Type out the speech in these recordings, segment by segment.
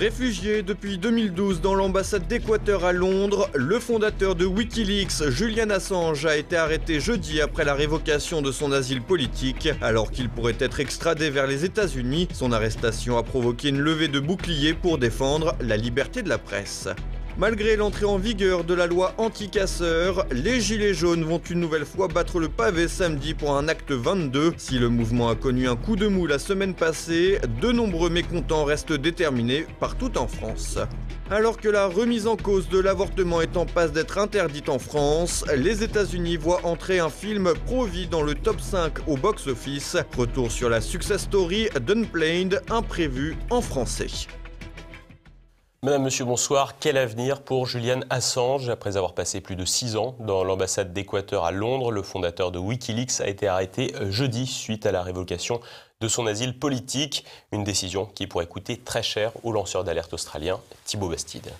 Réfugié depuis 2012 dans l'ambassade d'Équateur à Londres, le fondateur de Wikileaks, Julian Assange, a été arrêté jeudi après la révocation de son asile politique, alors qu'il pourrait être extradé vers les États-Unis. Son arrestation a provoqué une levée de boucliers pour défendre la liberté de la presse. Malgré l'entrée en vigueur de la loi anti-casseurs, les Gilets jaunes vont une nouvelle fois battre le pavé samedi pour un acte 22. Si le mouvement a connu un coup de mou la semaine passée, de nombreux mécontents restent déterminés partout en France. Alors que la remise en cause de l'avortement est en passe d'être interdite en France, les États-Unis voient entrer un film pro-vie dans le top 5 au box-office. Retour sur la success story d'Unplained, imprévu en français. Madame, Monsieur, bonsoir. Quel avenir pour Julian Assange Après avoir passé plus de six ans dans l'ambassade d'Équateur à Londres, le fondateur de Wikileaks a été arrêté euh, jeudi suite à la révocation de son asile politique. Une décision qui pourrait coûter très cher au lanceur d'alerte australien Thibaut Bastide.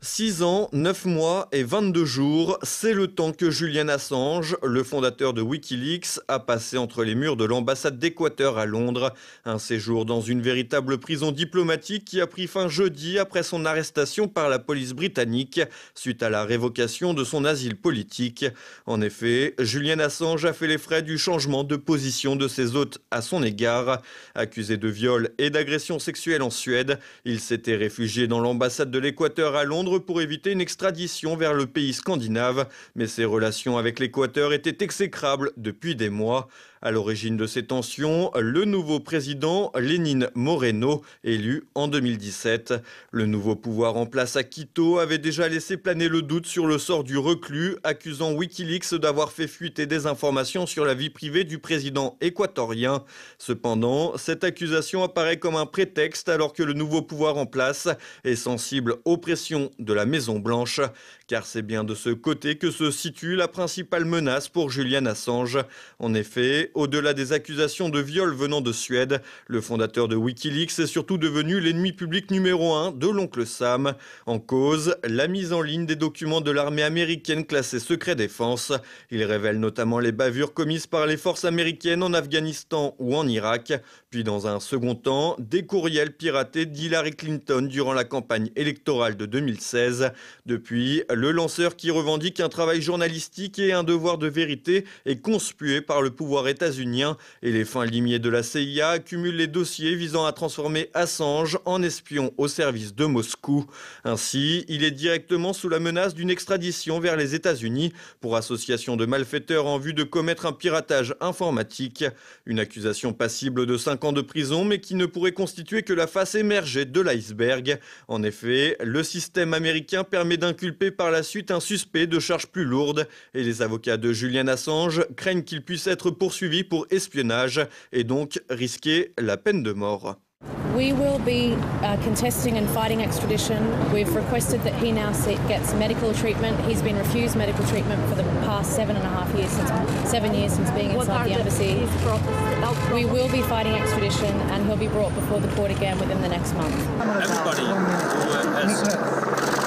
6 ans, 9 mois et 22 jours, c'est le temps que Julian Assange, le fondateur de Wikileaks, a passé entre les murs de l'ambassade d'Équateur à Londres. Un séjour dans une véritable prison diplomatique qui a pris fin jeudi après son arrestation par la police britannique suite à la révocation de son asile politique. En effet, Julian Assange a fait les frais du changement de position de ses hôtes à son égard. Accusé de viol et d'agression sexuelle en Suède, il s'était réfugié dans l'ambassade de l'Équateur à Londres pour éviter une extradition vers le pays scandinave, mais ses relations avec l'Équateur étaient exécrables depuis des mois. À l'origine de ces tensions, le nouveau président Lénine Moreno, élu en 2017. Le nouveau pouvoir en place à Quito avait déjà laissé planer le doute sur le sort du reclus, accusant Wikileaks d'avoir fait fuiter des informations sur la vie privée du président équatorien. Cependant, cette accusation apparaît comme un prétexte alors que le nouveau pouvoir en place est sensible aux pressions de la Maison-Blanche car c'est bien de ce côté que se situe la principale menace pour Julian Assange. En effet, au-delà des accusations de viol venant de Suède, le fondateur de Wikileaks est surtout devenu l'ennemi public numéro un de l'oncle Sam. En cause, la mise en ligne des documents de l'armée américaine classés secret défense. Il révèle notamment les bavures commises par les forces américaines en Afghanistan ou en Irak, puis dans un second temps, des courriels piratés d'Hillary Clinton durant la campagne électorale de 2016. Depuis, le lanceur qui revendique un travail journalistique et un devoir de vérité est conspué par le pouvoir états-unien et les fins limiers de la CIA accumulent les dossiers visant à transformer Assange en espion au service de Moscou. Ainsi, il est directement sous la menace d'une extradition vers les États-Unis pour association de malfaiteurs en vue de commettre un piratage informatique. Une accusation passible de 5 ans de prison, mais qui ne pourrait constituer que la face émergée de l'iceberg. En effet, le système américain permet d'inculper par la suite un suspect de charges plus lourdes et les avocats de Julian Assange craignent qu'il puisse être poursuivi pour espionnage et donc risquer la peine de mort. We will be uh, contesting and fighting extradition. We've requested that he now gets medical treatment. He's been refused medical treatment for the past seven and a half years, since, seven years since being inside the embassy. We will be fighting extradition, and he'll be brought before the court again within the next month. Everybody who has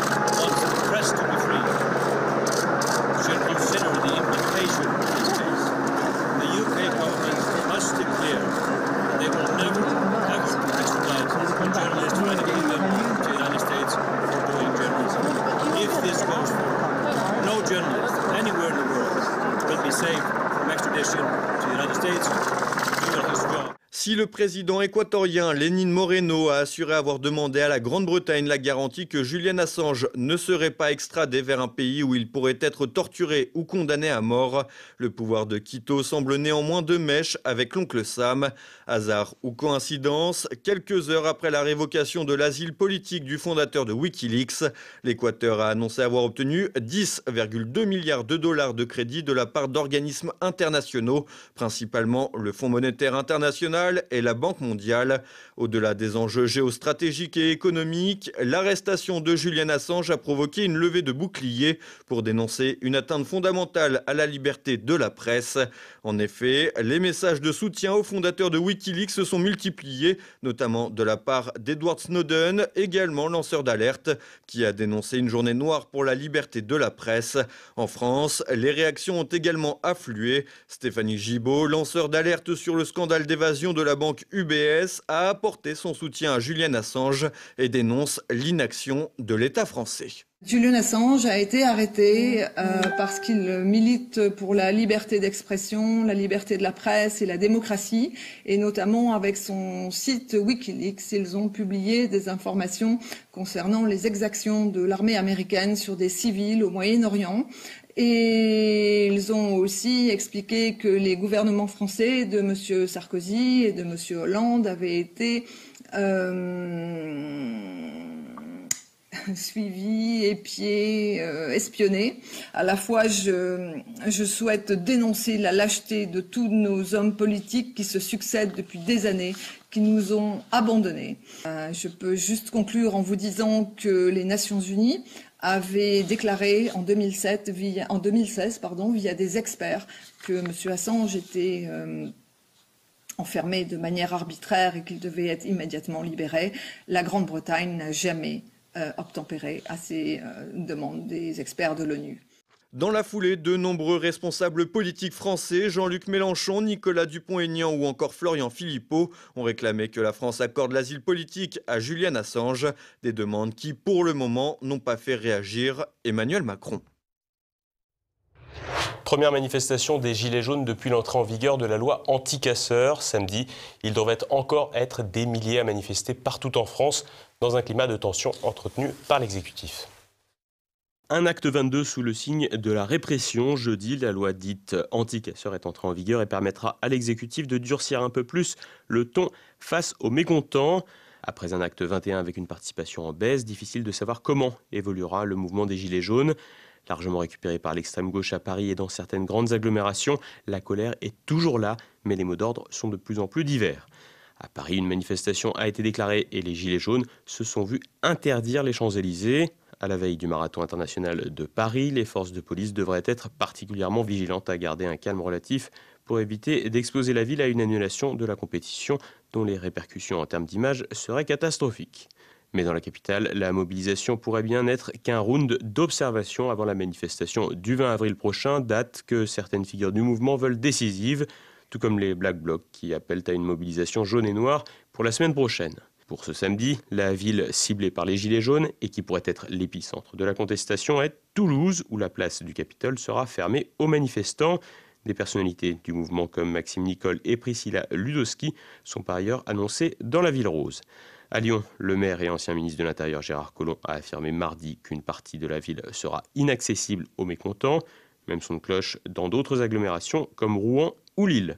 West président équatorien Lénine Moreno a assuré avoir demandé à la Grande-Bretagne la garantie que Julian Assange ne serait pas extradé vers un pays où il pourrait être torturé ou condamné à mort. Le pouvoir de Quito semble néanmoins de mèche avec l'oncle Sam. Hasard ou coïncidence, quelques heures après la révocation de l'asile politique du fondateur de Wikileaks, l'Équateur a annoncé avoir obtenu 10,2 milliards de dollars de crédit de la part d'organismes internationaux, principalement le Fonds monétaire international et la Banque mondiale. Au-delà des enjeux géostratégiques et économiques, l'arrestation de Julian Assange a provoqué une levée de boucliers pour dénoncer une atteinte fondamentale à la liberté de la presse. En effet, les messages de soutien aux fondateurs de Wikileaks se sont multipliés, notamment de la part d'Edward Snowden, également lanceur d'alerte, qui a dénoncé une journée noire pour la liberté de la presse. En France, les réactions ont également afflué. Stéphanie Gibaud, lanceur d'alerte sur le scandale d'évasion de la banque donc UBS a apporté son soutien à Julian Assange et dénonce l'inaction de l'État français. Julian Assange a été arrêté euh, parce qu'il milite pour la liberté d'expression, la liberté de la presse et la démocratie. Et notamment avec son site Wikileaks, ils ont publié des informations concernant les exactions de l'armée américaine sur des civils au Moyen-Orient. Et ils ont aussi expliqué que les gouvernements français de M. Sarkozy et de M. Hollande avaient été euh, suivis, épiés, euh, espionnés. À la fois, je, souhaite dénoncer la lâcheté de tous nos hommes politiques qui se succèdent depuis des années, qui nous ont abandonnés. Euh, je peux juste conclure en vous disant que les Nations Unies avait déclaré en 2007, via, en 2016, pardon, via des experts, que M. Assange était euh, enfermé de manière arbitraire et qu'il devait être immédiatement libéré. La Grande-Bretagne n'a jamais euh, obtempéré à ces euh, demandes des experts de l'ONU. Dans la foulée, de nombreux responsables politiques français, Jean-Luc Mélenchon, Nicolas Dupont-Aignan ou encore Florian Philippot, ont réclamé que la France accorde l'asile politique à Julian Assange, des demandes qui, pour le moment, n'ont pas fait réagir Emmanuel Macron. Première manifestation des Gilets jaunes depuis l'entrée en vigueur de la loi anti-casseurs. Samedi, il devrait encore être des milliers à manifester partout en France dans un climat de tension entretenu par l'exécutif. Un acte 22 sous le signe de la répression. Jeudi, la loi dite anti-casseur est entrée en vigueur et permettra à l'exécutif de durcir un peu plus le ton face aux mécontents. Après un acte 21 avec une participation en baisse, difficile de savoir comment évoluera le mouvement des Gilets jaunes. Largement récupéré par l'extrême gauche à Paris et dans certaines grandes agglomérations, la colère est toujours là, mais les mots d'ordre sont de plus en plus divers. À Paris, une manifestation a été déclarée et les Gilets jaunes se sont vus interdire les Champs-Élysées à la veille du marathon international de Paris, les forces de police devraient être particulièrement vigilantes à garder un calme relatif pour éviter d'exposer la ville à une annulation de la compétition dont les répercussions en termes d'image seraient catastrophiques. Mais dans la capitale, la mobilisation pourrait bien être qu'un round d'observation avant la manifestation du 20 avril prochain, date que certaines figures du mouvement veulent décisive, tout comme les Black Blocs qui appellent à une mobilisation jaune et noire pour la semaine prochaine. Pour ce samedi, la ville ciblée par les Gilets jaunes et qui pourrait être l'épicentre de la contestation est Toulouse, où la place du Capitole sera fermée aux manifestants. Des personnalités du mouvement comme Maxime Nicole et Priscilla Ludowski sont par ailleurs annoncées dans la ville rose. À Lyon, le maire et ancien ministre de l'Intérieur Gérard Collomb a affirmé mardi qu'une partie de la ville sera inaccessible aux mécontents, même son cloche dans d'autres agglomérations comme Rouen ou Lille.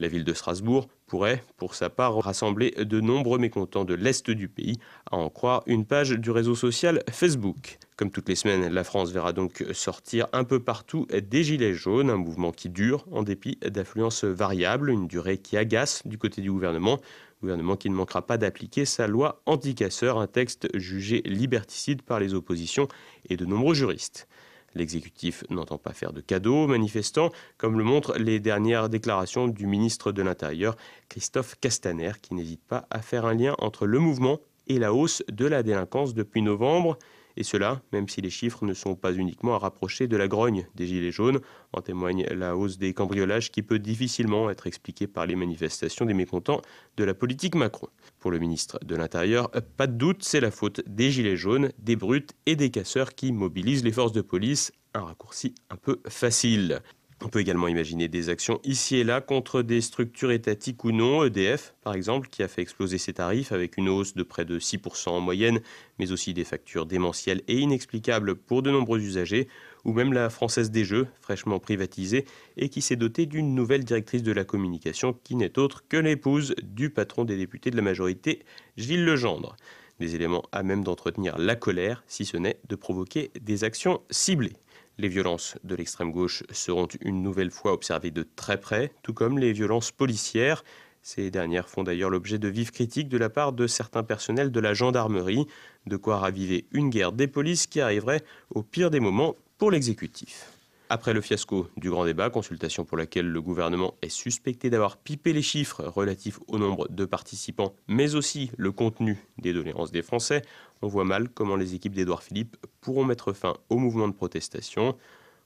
La ville de Strasbourg pourrait, pour sa part, rassembler de nombreux mécontents de l'Est du pays, à en croire une page du réseau social Facebook. Comme toutes les semaines, la France verra donc sortir un peu partout des gilets jaunes, un mouvement qui dure en dépit d'affluences variables, une durée qui agace du côté du gouvernement, gouvernement qui ne manquera pas d'appliquer sa loi anti casseur un texte jugé liberticide par les oppositions et de nombreux juristes. L'exécutif n'entend pas faire de cadeaux aux manifestants, comme le montrent les dernières déclarations du ministre de l'Intérieur, Christophe Castaner, qui n'hésite pas à faire un lien entre le mouvement et la hausse de la délinquance depuis novembre. Et cela, même si les chiffres ne sont pas uniquement à rapprocher de la grogne des Gilets jaunes, en témoigne la hausse des cambriolages qui peut difficilement être expliquée par les manifestations des mécontents de la politique Macron. Pour le ministre de l'Intérieur, pas de doute, c'est la faute des Gilets jaunes, des brutes et des casseurs qui mobilisent les forces de police. Un raccourci un peu facile. On peut également imaginer des actions ici et là contre des structures étatiques ou non, EDF par exemple, qui a fait exploser ses tarifs avec une hausse de près de 6% en moyenne, mais aussi des factures démentielles et inexplicables pour de nombreux usagers, ou même la Française des Jeux, fraîchement privatisée, et qui s'est dotée d'une nouvelle directrice de la communication qui n'est autre que l'épouse du patron des députés de la majorité, Gilles Legendre. Des éléments à même d'entretenir la colère, si ce n'est de provoquer des actions ciblées. Les violences de l'extrême gauche seront une nouvelle fois observées de très près, tout comme les violences policières. Ces dernières font d'ailleurs l'objet de vives critiques de la part de certains personnels de la gendarmerie, de quoi raviver une guerre des polices qui arriverait au pire des moments pour l'exécutif. Après le fiasco du grand débat, consultation pour laquelle le gouvernement est suspecté d'avoir pipé les chiffres relatifs au nombre de participants, mais aussi le contenu des doléances des Français, on voit mal comment les équipes d'Édouard Philippe pourront mettre fin au mouvement de protestation.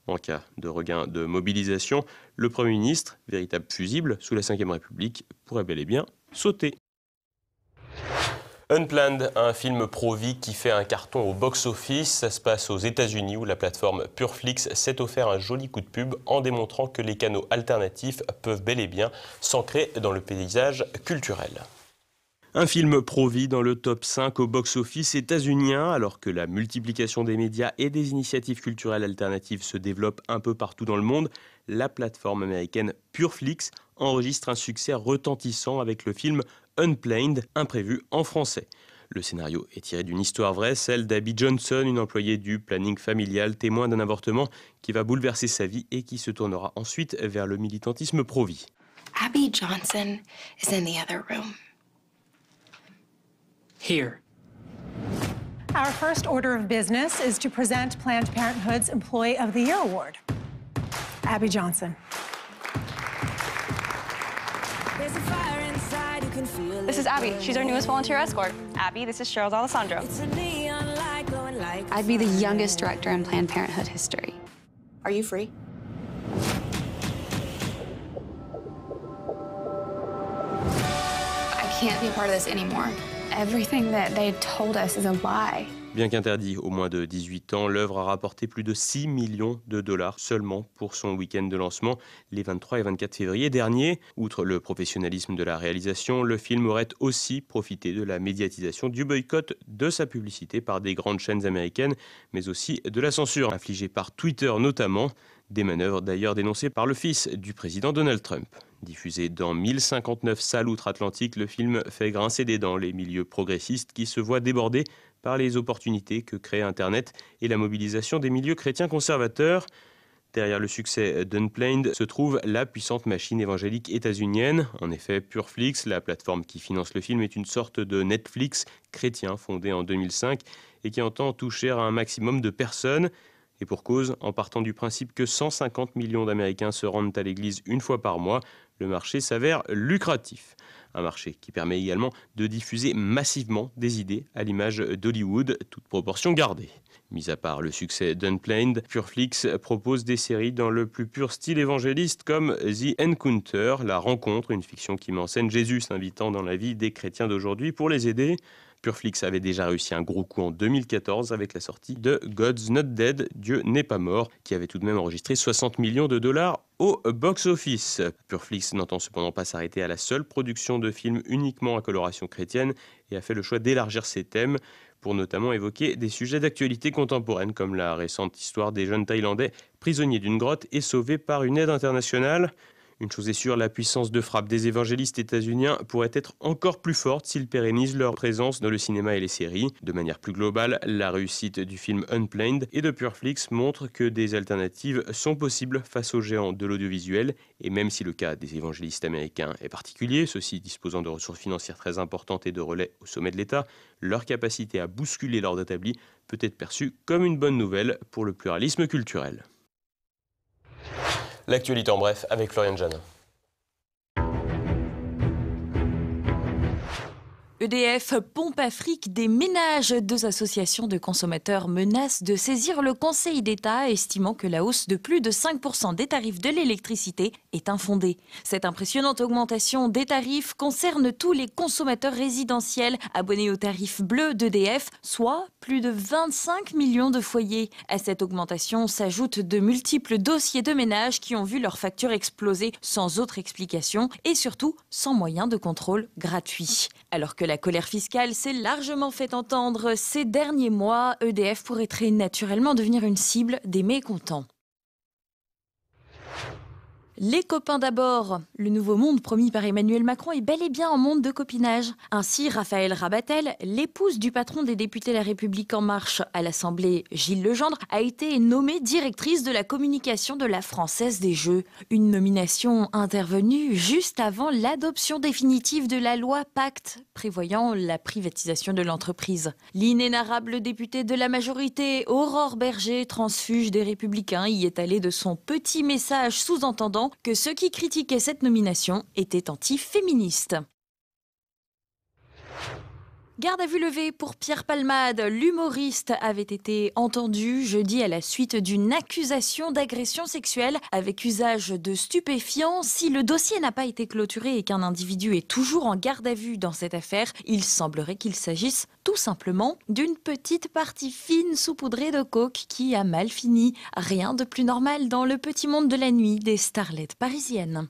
En cas de regain de mobilisation, le Premier ministre, véritable fusible sous la Ve République, pourrait bel et bien sauter. Unplanned, un film pro-vie qui fait un carton au box-office. Ça se passe aux États-Unis où la plateforme Pureflix s'est offert un joli coup de pub en démontrant que les canaux alternatifs peuvent bel et bien s'ancrer dans le paysage culturel. Un film pro-vie dans le top 5 au box-office états alors que la multiplication des médias et des initiatives culturelles alternatives se développe un peu partout dans le monde, la plateforme américaine Pureflix enregistre un succès retentissant avec le film Unplanned, imprévu en français. Le scénario est tiré d'une histoire vraie, celle d'Abby Johnson, une employée du planning familial, témoin d'un avortement qui va bouleverser sa vie et qui se tournera ensuite vers le militantisme pro-vie. Abby Johnson is in the other room. Here. Our first order of business is to present Planned Parenthood's Employee of the Year Award. Abby Johnson. This is Abby. She's our newest volunteer escort. Abby, this is Cheryl Alessandro. I'd be the youngest director in Planned Parenthood history. Are you free? I can't be a part of this anymore. Everything that they told us is a lie. Bien qu'interdit au moins de 18 ans, l'œuvre a rapporté plus de 6 millions de dollars seulement pour son week-end de lancement les 23 et 24 février dernier. Outre le professionnalisme de la réalisation, le film aurait aussi profité de la médiatisation du boycott de sa publicité par des grandes chaînes américaines, mais aussi de la censure infligée par Twitter notamment. Des manœuvres d'ailleurs dénoncées par le fils du président Donald Trump. Diffusé dans 1059 salles outre-Atlantique, le film fait grincer des dents les milieux progressistes qui se voient débordés par les opportunités que crée Internet et la mobilisation des milieux chrétiens conservateurs. Derrière le succès d'Unplained se trouve la puissante machine évangélique états-unienne. En effet, Pureflix, la plateforme qui finance le film, est une sorte de Netflix chrétien fondé en 2005 et qui entend toucher un maximum de personnes. Et pour cause, en partant du principe que 150 millions d'Américains se rendent à l'église une fois par mois, le marché s'avère lucratif. Un marché qui permet également de diffuser massivement des idées à l'image d'Hollywood, toute proportion gardée. Mis à part le succès d'Unplanned, Flix propose des séries dans le plus pur style évangéliste comme The Encounter, La Rencontre, une fiction qui met en scène Jésus invitant dans la vie des chrétiens d'aujourd'hui pour les aider. Flix avait déjà réussi un gros coup en 2014 avec la sortie de God's Not Dead, Dieu n'est pas mort, qui avait tout de même enregistré 60 millions de dollars au box-office. Flix n'entend cependant pas s'arrêter à la seule production de films uniquement à coloration chrétienne et a fait le choix d'élargir ses thèmes pour notamment évoquer des sujets d'actualité contemporaine, comme la récente histoire des jeunes Thaïlandais prisonniers d'une grotte et sauvés par une aide internationale. Une chose est sûre, la puissance de frappe des évangélistes états-uniens pourrait être encore plus forte s'ils pérennisent leur présence dans le cinéma et les séries. De manière plus globale, la réussite du film Unplanned et de Pureflix montre que des alternatives sont possibles face aux géants de l'audiovisuel. Et même si le cas des évangélistes américains est particulier, ceux-ci disposant de ressources financières très importantes et de relais au sommet de l'État, leur capacité à bousculer l'ordre établi peut être perçue comme une bonne nouvelle pour le pluralisme culturel. L'actualité en bref avec Florian Jeanne. EDF pompe Afrique des ménages. Deux associations de consommateurs menacent de saisir le Conseil d'État, estimant que la hausse de plus de 5% des tarifs de l'électricité est infondée. Cette impressionnante augmentation des tarifs concerne tous les consommateurs résidentiels abonnés aux tarifs bleus d'EDF, soit plus de 25 millions de foyers. À cette augmentation s'ajoutent de multiples dossiers de ménages qui ont vu leurs factures exploser sans autre explication et surtout sans moyen de contrôle gratuit. Alors que la la colère fiscale s'est largement fait entendre ces derniers mois. EDF pourrait très naturellement devenir une cible des mécontents. Les copains d'abord. Le nouveau monde promis par Emmanuel Macron est bel et bien un monde de copinage. Ainsi, Raphaël Rabatel, l'épouse du patron des députés La République En Marche à l'Assemblée, Gilles Legendre, a été nommée directrice de la communication de la Française des Jeux. Une nomination intervenue juste avant l'adoption définitive de la loi Pacte, prévoyant la privatisation de l'entreprise. L'inénarrable député de la majorité, Aurore Berger, transfuge des Républicains, y est allée de son petit message sous-entendant que ceux qui critiquaient cette nomination étaient anti-féministes. Garde à vue levée pour Pierre Palmade. L'humoriste avait été entendu jeudi à la suite d'une accusation d'agression sexuelle avec usage de stupéfiants. Si le dossier n'a pas été clôturé et qu'un individu est toujours en garde à vue dans cette affaire, il semblerait qu'il s'agisse tout simplement d'une petite partie fine saupoudrée de coke qui a mal fini. Rien de plus normal dans le petit monde de la nuit des starlettes parisiennes.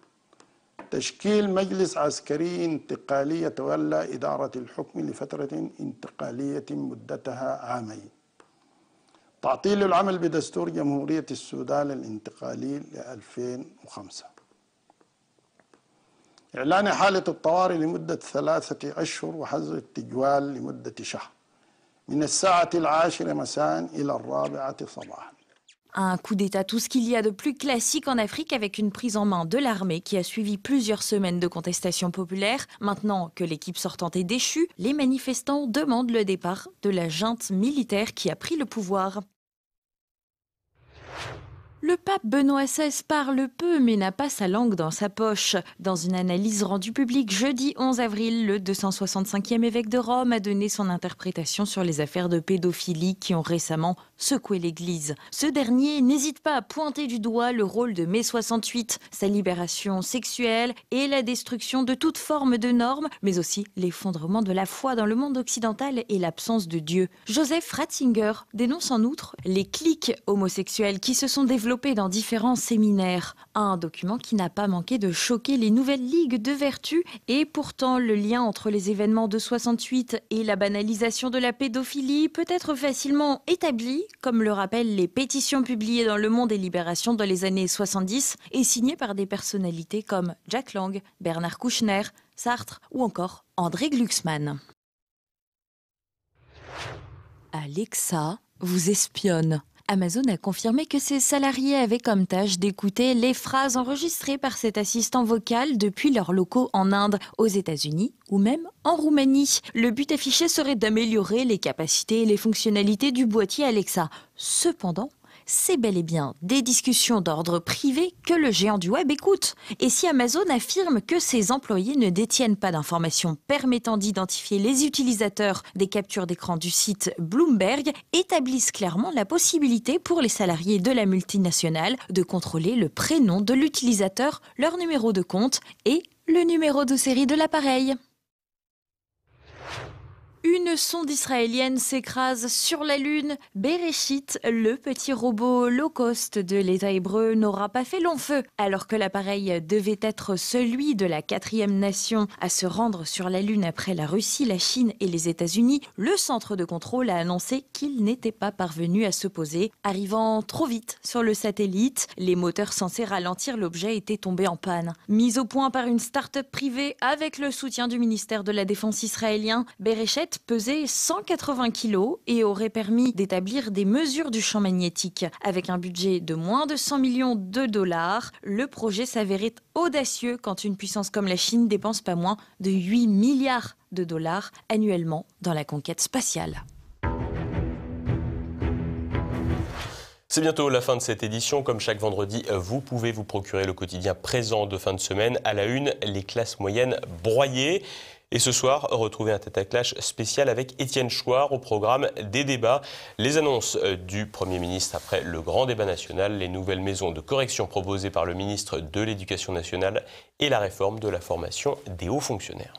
تشكيل مجلس عسكري انتقالي يتولى إدارة الحكم لفترة انتقالية مدتها عامين تعطيل العمل بدستور جمهورية السودان الانتقالي ل 2005 إعلان حالة الطوارئ لمدة ثلاثة أشهر وحظر التجوال لمدة شهر من الساعة العاشرة مساء إلى الرابعة صباحاً Un coup d'État, tout ce qu'il y a de plus classique en Afrique avec une prise en main de l'armée qui a suivi plusieurs semaines de contestations populaires. Maintenant que l'équipe sortante est déchue, les manifestants demandent le départ de la junte militaire qui a pris le pouvoir. Le pape Benoît XVI parle peu mais n'a pas sa langue dans sa poche. Dans une analyse rendue publique jeudi 11 avril, le 265e évêque de Rome a donné son interprétation sur les affaires de pédophilie qui ont récemment secoué l'Église. Ce dernier n'hésite pas à pointer du doigt le rôle de mai 68, sa libération sexuelle et la destruction de toute forme de normes, mais aussi l'effondrement de la foi dans le monde occidental et l'absence de Dieu. Joseph Ratzinger dénonce en outre les cliques homosexuels qui se sont développés dans différents séminaires. Un document qui n'a pas manqué de choquer les nouvelles ligues de vertu. Et pourtant, le lien entre les événements de 68 et la banalisation de la pédophilie peut être facilement établi, comme le rappellent les pétitions publiées dans Le Monde et Libération dans les années 70 et signées par des personnalités comme Jack Lang, Bernard Kouchner, Sartre ou encore André Glucksmann. Alexa vous espionne. Amazon a confirmé que ses salariés avaient comme tâche d'écouter les phrases enregistrées par cet assistant vocal depuis leurs locaux en Inde, aux États-Unis ou même en Roumanie. Le but affiché serait d'améliorer les capacités et les fonctionnalités du boîtier Alexa. Cependant, c'est bel et bien des discussions d'ordre privé que le géant du web écoute. Et si Amazon affirme que ses employés ne détiennent pas d'informations permettant d'identifier les utilisateurs des captures d'écran du site Bloomberg, établissent clairement la possibilité pour les salariés de la multinationale de contrôler le prénom de l'utilisateur, leur numéro de compte et le numéro de série de l'appareil. Une sonde israélienne s'écrase sur la Lune. Bereshit, le petit robot low cost de l'État hébreu, n'aura pas fait long feu, alors que l'appareil devait être celui de la quatrième nation à se rendre sur la Lune après la Russie, la Chine et les États-Unis. Le centre de contrôle a annoncé qu'il n'était pas parvenu à se poser, arrivant trop vite sur le satellite. Les moteurs censés ralentir l'objet étaient tombés en panne. Mise au point par une start-up privée avec le soutien du ministère de la Défense israélien, Bereshit pesait 180 kg et aurait permis d'établir des mesures du champ magnétique. Avec un budget de moins de 100 millions de dollars, le projet s'avérait audacieux quand une puissance comme la Chine dépense pas moins de 8 milliards de dollars annuellement dans la conquête spatiale. C'est bientôt la fin de cette édition. Comme chaque vendredi, vous pouvez vous procurer le quotidien présent de fin de semaine. À la une, les classes moyennes broyées. Et ce soir, retrouvez un tête-à-clash spécial avec Étienne Chouard au programme des débats. Les annonces euh, du Premier ministre après le grand débat national, les nouvelles maisons de correction proposées par le ministre de l'Éducation nationale et la réforme de la formation des hauts fonctionnaires.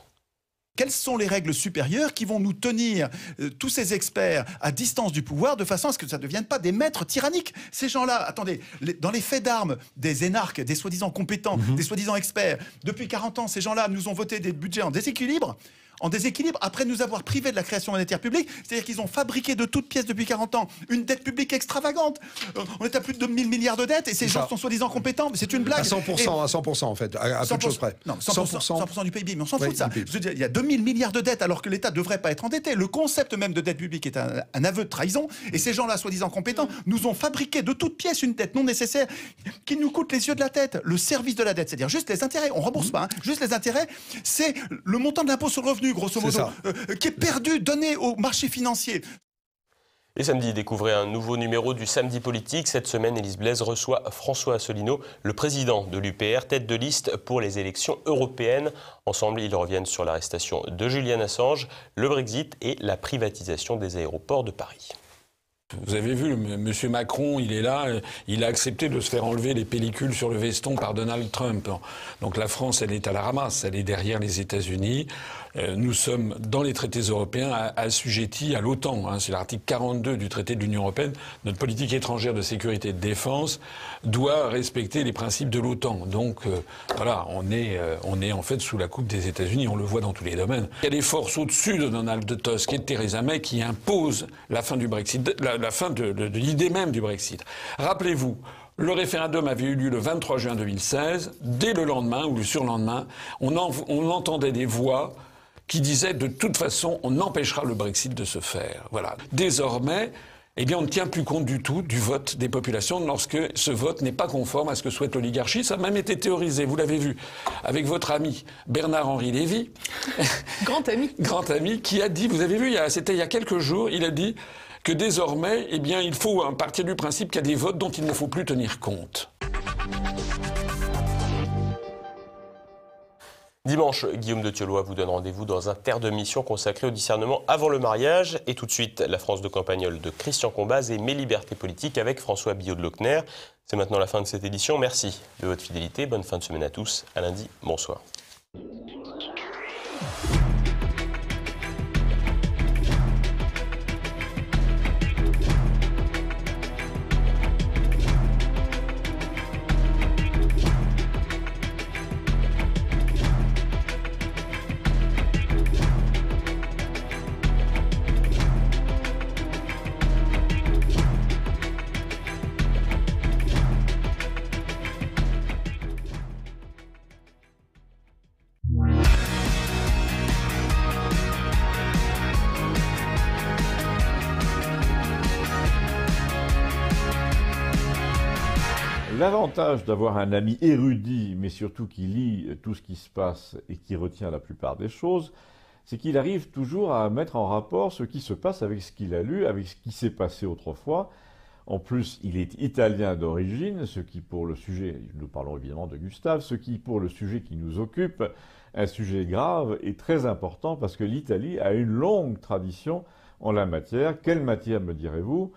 Quelles sont les règles supérieures qui vont nous tenir, euh, tous ces experts, à distance du pouvoir, de façon à ce que ça ne devienne pas des maîtres tyranniques Ces gens-là, attendez, dans les faits d'armes des énarques, des soi-disant compétents, mhm. des soi-disant experts, depuis 40 ans, ces gens-là nous ont voté des budgets en déséquilibre en déséquilibre après nous avoir privés de la création monétaire publique, c'est-à-dire qu'ils ont fabriqué de toutes pièces depuis 40 ans une dette publique extravagante. Euh, on est à plus de 2000 milliards de dettes et ces gens sont soi-disant compétents, c'est une blague. À 100%, à 100% en fait, à, peu près. Non, 100%, du PIB, mais on s'en fout de ça. il y a 2000 milliards de dettes alors que l'État ne devrait pas être endetté. Le concept même de dette publique est un, aveu de trahison et ces gens-là, soi-disant compétents, nous ont fabriqué de toutes pièces une dette non nécessaire qui nous coûte les yeux de la tête. Le service de la dette, c'est-à-dire juste les intérêts, on rembourse mmh. pas, hein, juste les intérêts, c'est le montant de l'impôt sur le revenu grosso modo, euh, qui est perdu, donné au marché financier. Et samedi, découvrez un nouveau numéro du Samedi Politique. Cette semaine, Élise Blaise reçoit François Assolino, le président de l'UPR, tête de liste pour les élections européennes. Ensemble, ils reviennent sur l'arrestation de Julian Assange, le Brexit et la privatisation des aéroports de Paris. Vous avez vu, Monsieur Macron, il est là, il a accepté de se faire enlever les pellicules sur le veston par Donald Trump. Donc la France, elle est à la ramasse, elle est derrière les États-Unis. Euh, nous sommes dans les traités européens assujettis à l'OTAN. Hein. C'est l'article 42 du traité de l'Union européenne. Notre politique étrangère de sécurité et de défense doit respecter les principes de l'OTAN. Donc euh, voilà, on est, euh, on est en fait sous la coupe des États-Unis. On le voit dans tous les domaines. Il y a des forces au-dessus de Donald Tusk et de Theresa May qui imposent la fin du Brexit. La, la fin de, l'idée même du Brexit. Rappelez-vous, le référendum avait eu lieu le 23 juin 2016. Dès le lendemain ou le surlendemain, on, on entendait des voix qui disaient de toute façon, on empêchera le Brexit de se faire. Voilà. Désormais, eh bien, on ne tient plus compte du tout du vote des populations lorsque ce vote n'est pas conforme à ce que souhaite l'oligarchie. Ça a même été théorisé, vous l'avez vu, avec votre ami Bernard-Henri Lévy. Grand ami. Grand ami, qui a dit, vous avez vu, c'était il y a quelques jours, il a dit, que désormais, eh bien, il faut partir du principe qu'il y a des votes dont il ne faut plus tenir compte. Dimanche, Guillaume de Thiolois vous donne rendez-vous dans un terre de mission consacré au discernement avant le mariage. Et tout de suite, la France de Campagnol de Christian Combaz et Mes libertés politiques avec François Billot de Lochner. C'est maintenant la fin de cette édition. Merci de votre fidélité. Bonne fin de semaine à tous. À lundi. Bonsoir. l'avantage d'avoir un ami érudit, mais surtout qui lit tout ce qui se passe et qui retient la plupart des choses, c'est qu'il arrive toujours à mettre en rapport ce qui se passe avec ce qu'il a lu, avec ce qui s'est passé autrefois. En plus, il est italien d'origine, ce qui pour le sujet, nous parlons évidemment de Gustave, ce qui pour le sujet qui nous occupe, un sujet grave et très important parce que l'Italie a une longue tradition en la matière. Quelle matière me direz-vous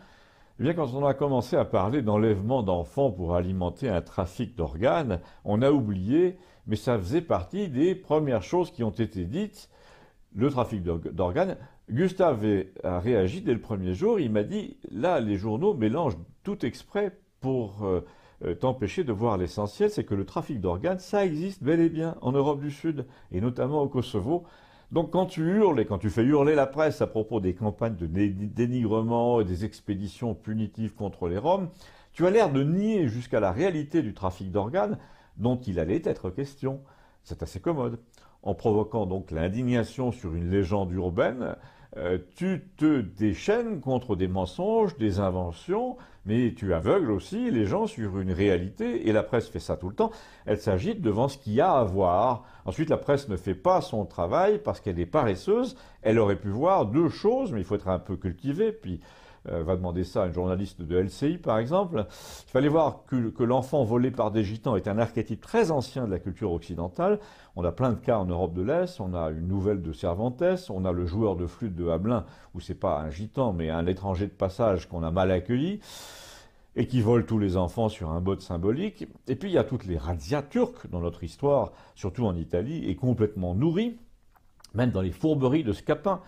eh bien, quand on a commencé à parler d'enlèvement d'enfants pour alimenter un trafic d'organes, on a oublié, mais ça faisait partie des premières choses qui ont été dites, le trafic d'organes. Gustave a réagi dès le premier jour, il m'a dit, là, les journaux mélangent tout exprès pour euh, euh, t'empêcher de voir l'essentiel, c'est que le trafic d'organes, ça existe bel et bien en Europe du Sud, et notamment au Kosovo, donc quand tu hurles et quand tu fais hurler la presse à propos des campagnes de dénigrement et des expéditions punitives contre les Roms, tu as l'air de nier jusqu'à la réalité du trafic d'organes dont il allait être question. C'est assez commode. En provoquant donc l'indignation sur une légende urbaine, euh, tu te déchaînes contre des mensonges, des inventions, mais tu aveugles aussi les gens sur une réalité, et la presse fait ça tout le temps, elle s'agite devant ce qu'il y a à voir. Ensuite, la presse ne fait pas son travail parce qu'elle est paresseuse, elle aurait pu voir deux choses, mais il faut être un peu cultivé, puis euh, va demander ça à une journaliste de LCI, par exemple. Il fallait voir que, l'enfant volé par des gitans est un archétype très ancien de la culture occidentale. On a plein de cas en Europe de l'Est, on a une nouvelle de Cervantes, on a le joueur de flûte de Hamelin, où c'est pas un gitan, mais un étranger de passage qu'on a mal accueilli et qui vole tous les enfants sur un bot symbolique. Et puis il y a toutes les razzias turques dans notre histoire, surtout en Italie, et complètement nourries, même dans les fourberies de Scapin.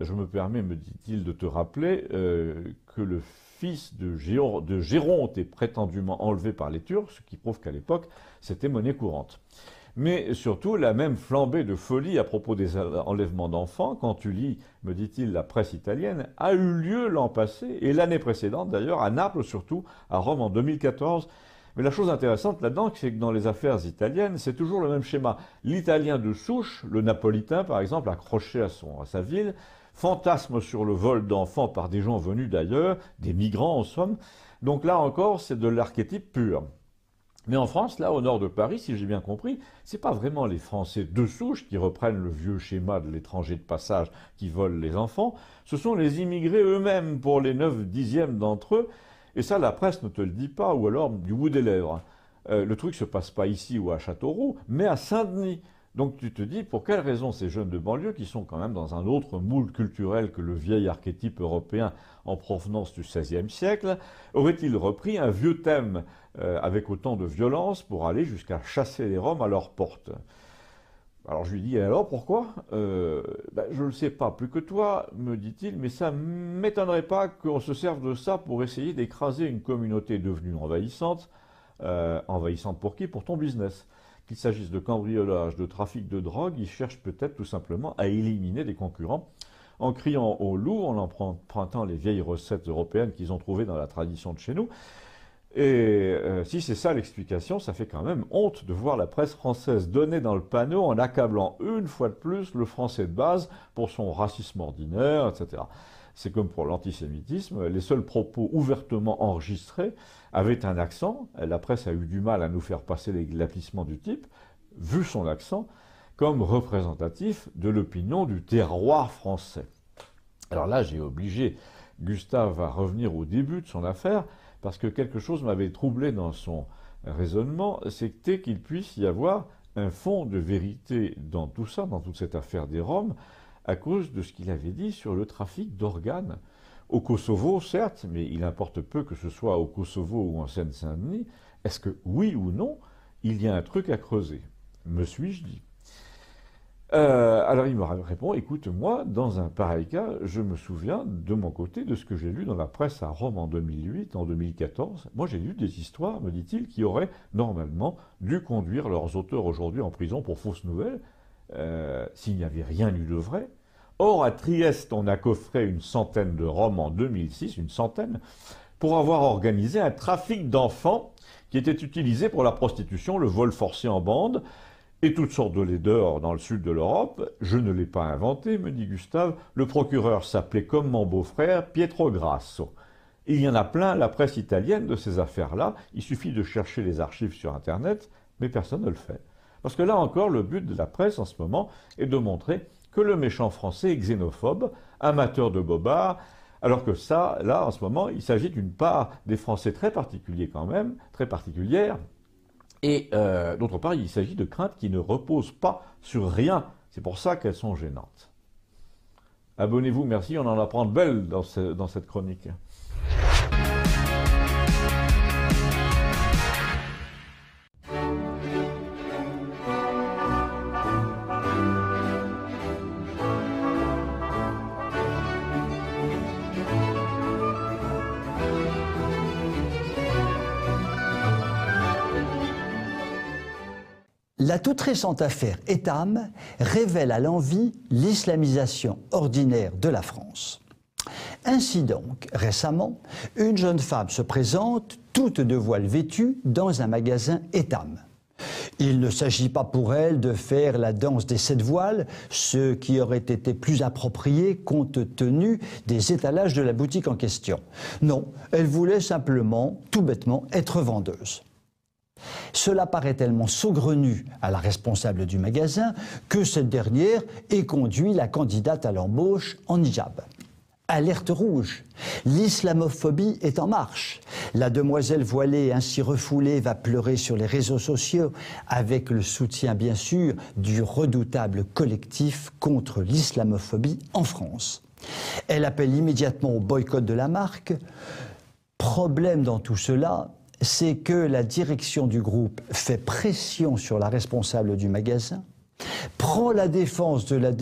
Je me permets, me dit-il, de te rappeler euh, que le fils de, Géor, de prétendument enlevé par les Turcs, ce qui prouve qu'à l'époque, c'était monnaie courante. Mais surtout, la même flambée de folie à propos des enlèvements d'enfants, quand tu lis, me dit-il, la presse italienne, a eu lieu l'an passé, et l'année précédente d'ailleurs, à Naples surtout, à Rome en 2014. Mais la chose intéressante là-dedans, c'est que dans les affaires italiennes, c'est toujours le même schéma. L'italien de souche, le napolitain par exemple, accroché à, à sa ville, fantasme sur le vol d'enfants par des gens venus d'ailleurs, des migrants en somme. Donc là encore, c'est de l'archétype pur. Mais en France, là, au nord de Paris, si j'ai bien compris, c'est pas vraiment les Français de souche qui reprennent le vieux schéma de l'étranger de passage qui vole les enfants, ce sont les immigrés eux-mêmes pour les 9 dixièmes d'entre eux, et ça, la presse ne te le dit pas, ou alors du bout des lèvres. Euh, le truc se passe pas ici ou à Châteauroux, mais à Saint-Denis. Donc tu te dis, pour quelle raison ces jeunes de banlieue, qui sont quand même dans un autre moule culturel que le vieil archétype européen en provenance du XVIe siècle, auraient-ils repris un vieux thème euh, avec autant de violence pour aller jusqu'à chasser les Roms à leur porte alors je lui dis, alors pourquoi euh, ben, Je ne le sais pas plus que toi, me dit-il, mais ça m'étonnerait pas qu'on se serve de ça pour essayer d'écraser une communauté devenue envahissante. Euh, envahissante pour qui Pour ton business qu'il s'agisse de cambriolage, de trafic de drogue, ils cherchent peut-être tout simplement à éliminer des concurrents en criant au loup, en empruntant les vieilles recettes européennes qu'ils ont trouvées dans la tradition de chez nous. Et euh, si c'est ça l'explication, ça fait quand même honte de voir la presse française donner dans le panneau en accablant une fois de plus le français de base pour son racisme ordinaire, etc. C'est comme pour l'antisémitisme, les seuls propos ouvertement enregistrés avaient un accent. La presse a eu du mal à nous faire passer les du type, vu son accent, comme représentatif de l'opinion du terroir français. Alors là, j'ai obligé Gustave à revenir au début de son affaire, parce que quelque chose m'avait troublé dans son raisonnement, c'était qu'il puisse y avoir un fond de vérité dans tout ça, dans toute cette affaire des Roms, à cause de ce qu'il avait dit sur le trafic d'organes. Au Kosovo, certes, mais il importe peu que ce soit au Kosovo ou en Seine-Saint-Denis, est-ce que oui ou non, il y a un truc à creuser Me suis-je dit euh, alors il me répond, écoute, moi, dans un pareil cas, je me souviens de mon côté de ce que j'ai lu dans la presse à Rome en 2008, en 2014. Moi, j'ai lu des histoires, me dit-il, qui auraient normalement dû conduire leurs auteurs aujourd'hui en prison pour fausses nouvelles, euh, s'il n'y avait rien eu de vrai. Or, à Trieste, on a coffré une centaine de Roms en 2006, une centaine, pour avoir organisé un trafic d'enfants qui était utilisé pour la prostitution, le vol forcé en bande et toutes sortes de laideurs dans le sud de l'Europe. Je ne l'ai pas inventé, me dit Gustave. Le procureur s'appelait comme mon beau-frère Pietro Grasso. Il y en a plein, la presse italienne, de ces affaires-là. Il suffit de chercher les archives sur Internet, mais personne ne le fait. Parce que là encore, le but de la presse en ce moment est de montrer que le méchant français est xénophobe, amateur de bobards, alors que ça, là, en ce moment, il s'agit d'une part des Français très particuliers quand même, très particulière, et euh, d'autre part, il s'agit de craintes qui ne reposent pas sur rien. C'est pour ça qu'elles sont gênantes. Abonnez-vous, merci, on en apprend de belles dans cette chronique. toute récente affaire Etam révèle à l'envie l'islamisation ordinaire de la France. Ainsi donc, récemment, une jeune femme se présente, toute de voile vêtue, dans un magasin Etam. Il ne s'agit pas pour elle de faire la danse des sept voiles, ce qui aurait été plus approprié compte tenu des étalages de la boutique en question. Non, elle voulait simplement, tout bêtement, être vendeuse. Cela paraît tellement saugrenu à la responsable du magasin que cette dernière est conduit la candidate à l'embauche en hijab. Alerte rouge. L'islamophobie est en marche. La demoiselle voilée ainsi refoulée va pleurer sur les réseaux sociaux avec le soutien bien sûr du redoutable collectif contre l'islamophobie en France. Elle appelle immédiatement au boycott de la marque. Problème dans tout cela, c'est que la direction du groupe fait pression sur la responsable du magasin, prend la défense de la,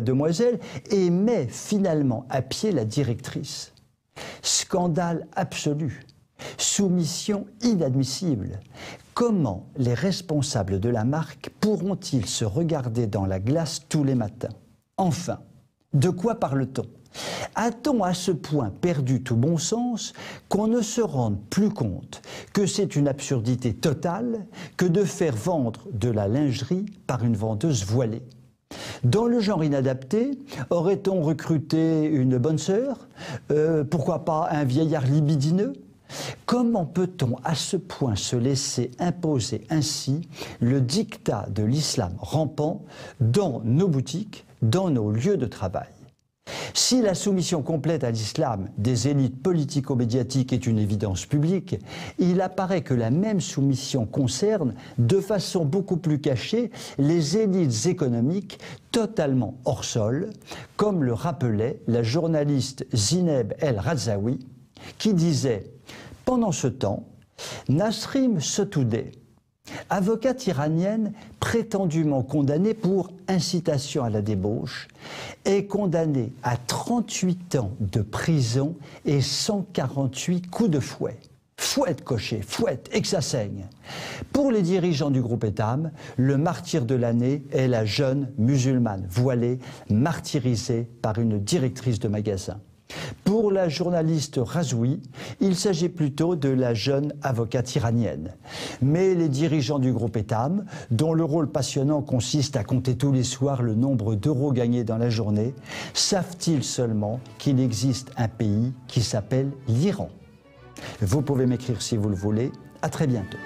demoiselle et met finalement à pied la directrice. Scandale absolu. Soumission inadmissible. Comment les responsables de la marque pourront-ils se regarder dans la glace tous les matins Enfin, de quoi parle-t-on a-t-on à ce point perdu tout bon sens qu'on ne se rende plus compte que c'est une absurdité totale que de faire vendre de la lingerie par une vendeuse voilée dans le genre inadapté, aurait-on recruté une bonne sœur euh, Pourquoi pas un vieillard libidineux Comment peut-on à ce point se laisser imposer ainsi le dictat de l'islam rampant dans nos boutiques dans nos lieux de travail. Si la soumission complète à l'islam des élites politico-médiatiques est une évidence publique, il apparaît que la même soumission concerne, de façon beaucoup plus cachée, les élites économiques totalement hors sol, comme le rappelait la journaliste Zineb El razawi qui disait Pendant ce temps, Nasrim Sotoudeh, avocate iranienne prétendument condamnée pour incitation à la débauche, est condamnée à 38 ans de prison et 148 coups de fouet. Fouette cocher, fouette, et que ça saigne. Pour les dirigeants du groupe Etam, le martyr de l'année est la jeune musulmane voilée, martyrisée par une directrice de magasin. Pour la journaliste Razoui, il s'agit plutôt de la jeune avocate iranienne. Mais les dirigeants du groupe Etam, dont le rôle passionnant consiste à compter tous les soirs le nombre d'euros gagnés dans la journée, savent-ils seulement qu'il existe un pays qui s'appelle l'Iran Vous pouvez m'écrire si vous le voulez. À très bientôt.